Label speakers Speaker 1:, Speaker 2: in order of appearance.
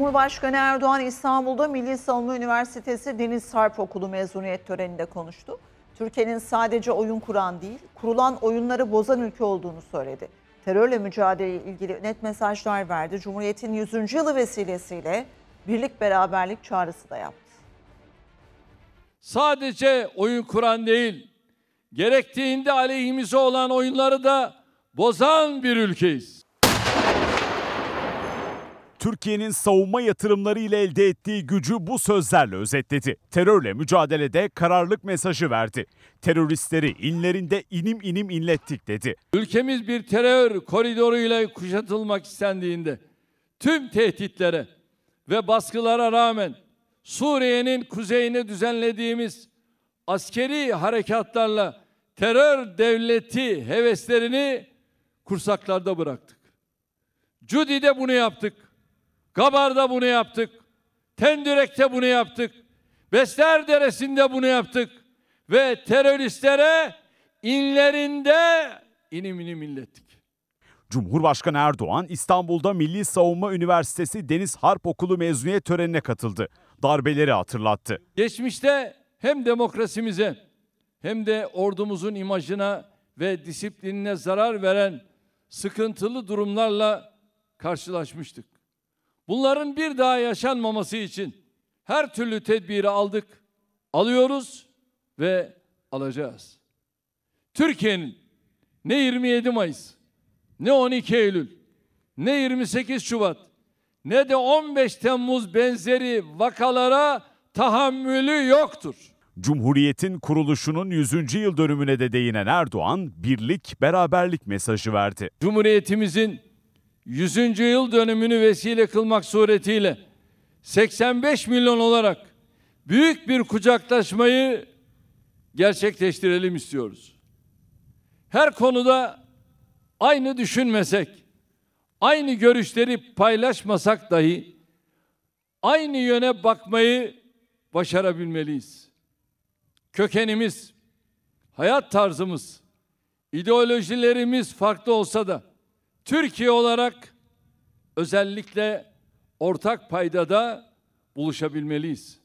Speaker 1: Cumhurbaşkanı Erdoğan İstanbul'da Milli Savunma Üniversitesi Deniz Sarp Okulu mezuniyet töreninde konuştu. Türkiye'nin sadece oyun kuran değil, kurulan oyunları bozan ülke olduğunu söyledi. Terörle mücadele ilgili net mesajlar verdi. Cumhuriyet'in 100. yılı vesilesiyle birlik beraberlik çağrısı da yaptı.
Speaker 2: Sadece oyun kuran değil, gerektiğinde aleyhimize olan oyunları da
Speaker 3: bozan bir ülkeyiz. Türkiye'nin savunma yatırımları ile elde ettiği gücü bu sözlerle özetledi. Terörle mücadelede kararlılık mesajı verdi. Teröristleri inlerinde inim inim inlettik dedi. Ülkemiz bir terör koridoruyla kuşatılmak istendiğinde tüm tehditlere
Speaker 2: ve baskılara rağmen Suriye'nin kuzeyine düzenlediğimiz askeri harekatlarla terör devleti heveslerini kursaklarda bıraktık. Cudi'de bunu yaptık. Gabar'da bunu yaptık. Tendirek'te bunu yaptık. Besler Deresi'nde bunu yaptık. Ve teröristlere inlerinde inimini millettik.
Speaker 3: Cumhurbaşkanı Erdoğan İstanbul'da Milli Savunma Üniversitesi Deniz Harp Okulu mezuniyet törenine katıldı. Darbeleri hatırlattı.
Speaker 2: Geçmişte hem demokrasimize hem de ordumuzun imajına ve disiplinine zarar veren sıkıntılı durumlarla karşılaşmıştık. Bunların bir daha yaşanmaması için her türlü tedbiri aldık, alıyoruz ve alacağız. Türkiye'nin ne 27 Mayıs, ne 12 Eylül, ne 28 Şubat, ne de 15 Temmuz benzeri
Speaker 3: vakalara tahammülü yoktur. Cumhuriyetin kuruluşunun 100. yıl dönümüne de değinen Erdoğan birlik beraberlik mesajı verdi.
Speaker 2: Cumhuriyetimizin 100. yıl dönümünü vesile kılmak suretiyle 85 milyon olarak büyük bir kucaklaşmayı gerçekleştirelim istiyoruz. Her konuda aynı düşünmesek, aynı görüşleri paylaşmasak dahi aynı yöne bakmayı başarabilmeliyiz. Kökenimiz, hayat tarzımız, ideolojilerimiz farklı olsa da Türkiye olarak özellikle ortak paydada buluşabilmeliyiz.